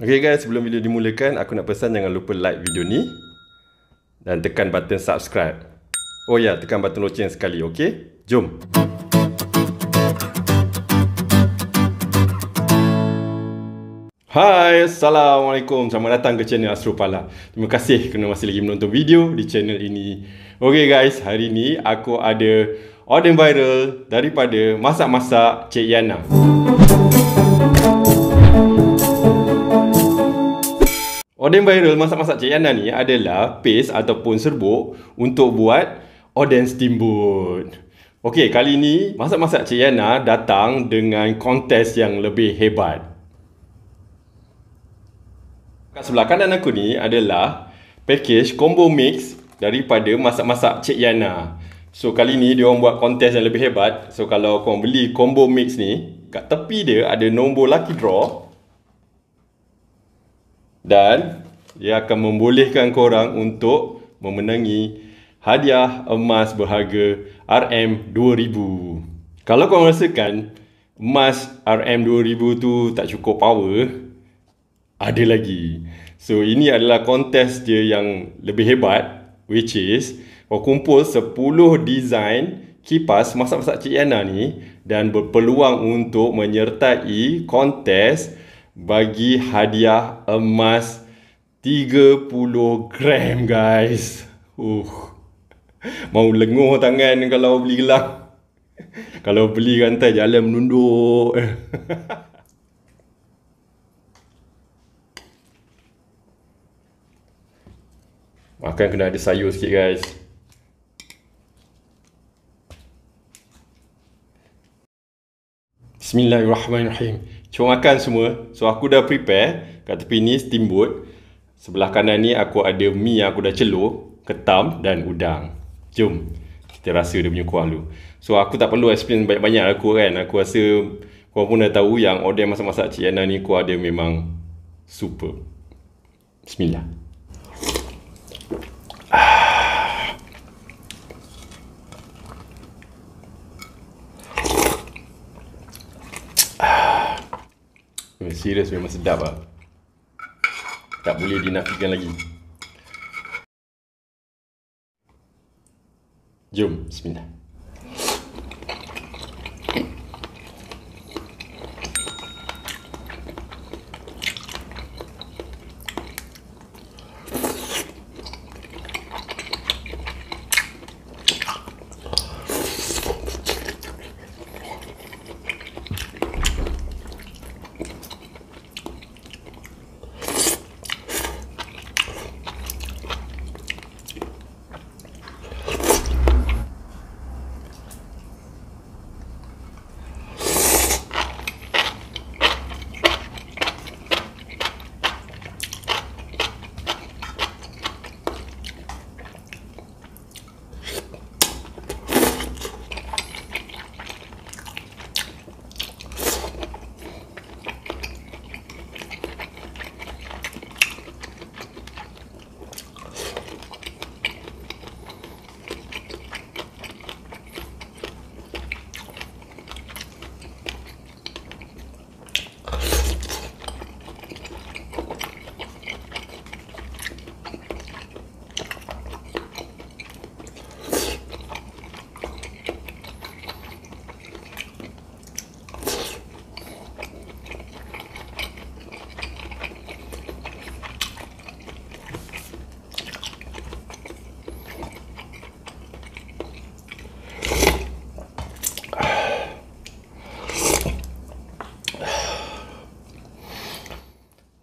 Okay guys, sebelum video dimulakan, aku nak pesan jangan lupa like video ni dan tekan button subscribe. Oh ya, yeah, tekan button lonceng sekali, okay? Jom! Hai, Assalamualaikum. Selamat datang ke channel Astro Pala. Terima kasih kerana masih lagi menonton video di channel ini. Okay guys, hari ini aku ada order viral daripada Masak-Masak Cik Yana. Musik Oden viral masak-masak Cik Yana ni adalah paste ataupun serbuk untuk buat Oden Steamboat. Okey, kali ni masak-masak Cik Yana datang dengan kontes yang lebih hebat. Kat sebelah kanan aku ni adalah package combo mix daripada masak-masak Cik Yana. So kali ni dia orang buat kontes yang lebih hebat. So kalau kau beli combo mix ni, kat tepi dia ada nombor lucky draw dan ia akan membolehkan korang untuk memenangi hadiah emas berharga RM2000. Kalau korang rasakan emas RM2000 tu tak cukup power, ada lagi. So ini adalah kontes dia yang lebih hebat which is kau kumpul 10 desain kipas masak-masak Cik Yana ni dan berpeluang untuk menyertai kontes bagi hadiah emas 30 gram guys. Uh. Mau lenguh tangan kalau beli gelang. Kalau beli rantai jalan menunduk. Makan kena ada sayur sikit guys. Bismillahirrahmanirrahim. Cuma makan semua. So aku dah prepare kat tepi ni steamboat. Sebelah kanan ni aku ada mie yang aku dah celur, ketam dan udang. Jom kita rasa dia punya kuah dulu. So aku tak perlu explain banyak-banyak aku kan. Aku rasa kau pun dah tahu yang order masak-masak Cik Yana ni kuah dia memang super. Bismillah. serius memang sedap lah Tak boleh dinafikan lagi Jom, bismillah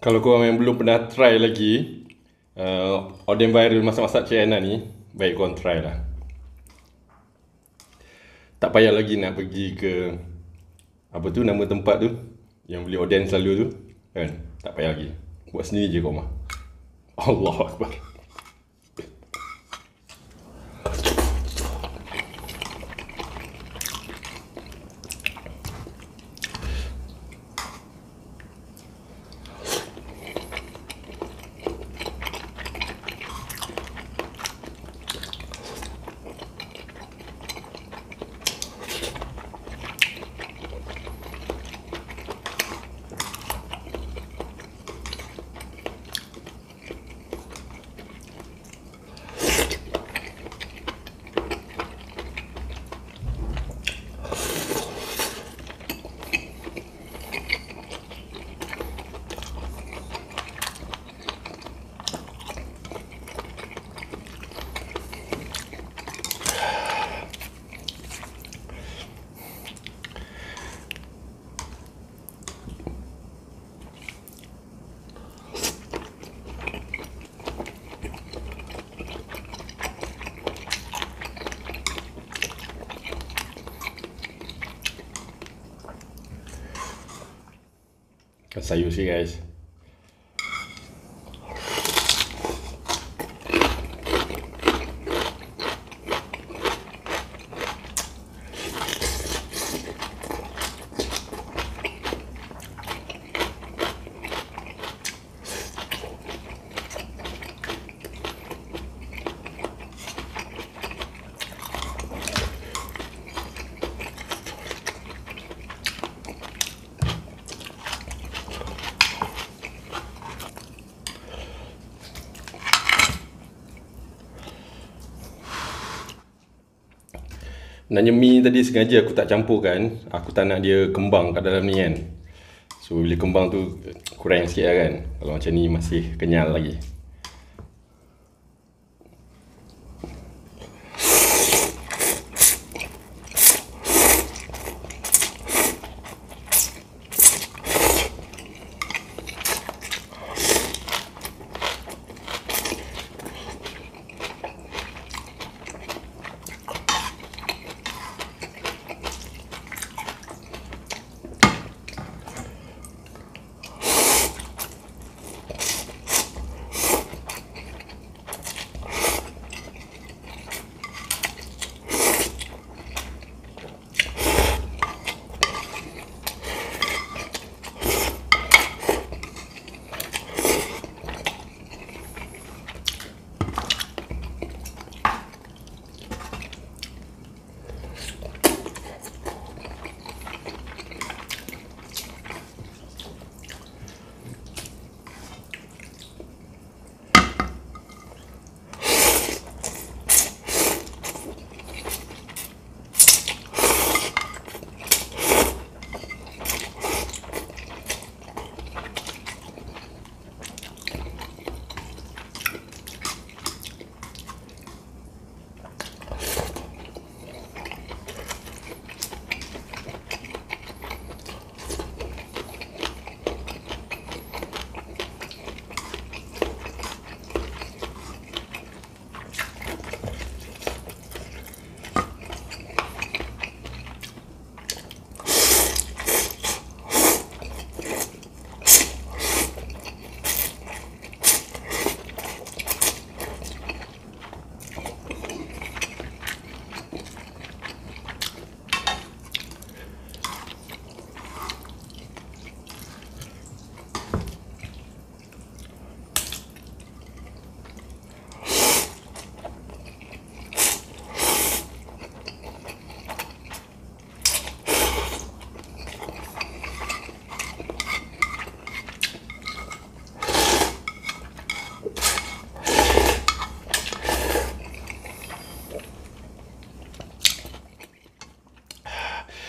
kalau korang yang belum pernah try lagi uh, Odin viral masak-masak Cik Anna ni Baik korang try lah Tak payah lagi nak pergi ke Apa tu nama tempat tu Yang beli Odin selalu tu kan? Tak payah lagi Buat sendiri je korang Allah Akbar That's how you see guys. Nanya mi tadi sengaja aku tak campur kan. Aku tak nak dia kembang kat dalam ni kan So bila kembang tu kurang sikit lah kan Kalau macam ni masih kenyal lagi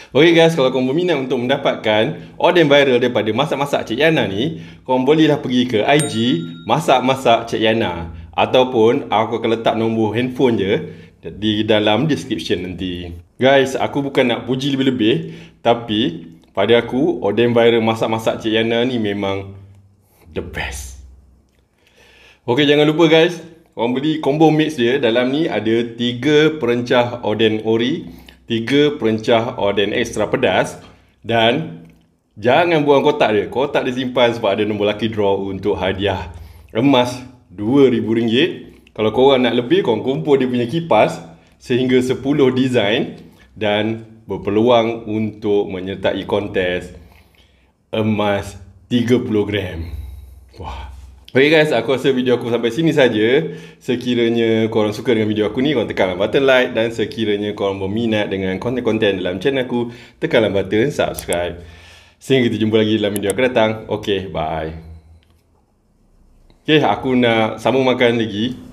Okay guys, kalau korang berminat untuk mendapatkan order viral daripada masak-masak Cik Yana ni, korang bolehlah pergi ke IG masak-masak Cik Yana ataupun aku akan letak nombor handphone je di dalam description nanti. Guys, aku bukan nak puji lebih-lebih tapi pada aku order viral masak-masak Cik Yana ni memang the best. Okay, jangan lupa guys. Korang beli combo mix dia. Dalam ni ada 3 perencah oden ori tiga perencah orden ekstra pedas dan jangan buang kotak dia. Kotak dia simpan sebab ada nombor lucky draw untuk hadiah emas RM2,000. Kalau korang nak lebih, korang kumpul dia punya kipas sehingga 10 design dan berpeluang untuk menyertai kontes emas 30 gram. Wah, Okay guys, aku rasa video aku sampai sini saja. Sekiranya korang suka dengan video aku ni, korang tekanlah button like dan sekiranya korang berminat dengan konten-konten dalam channel aku, tekanlah button subscribe. Sehingga kita jumpa lagi dalam video aku datang. Okay, bye. Okay, aku nak sambung makan lagi.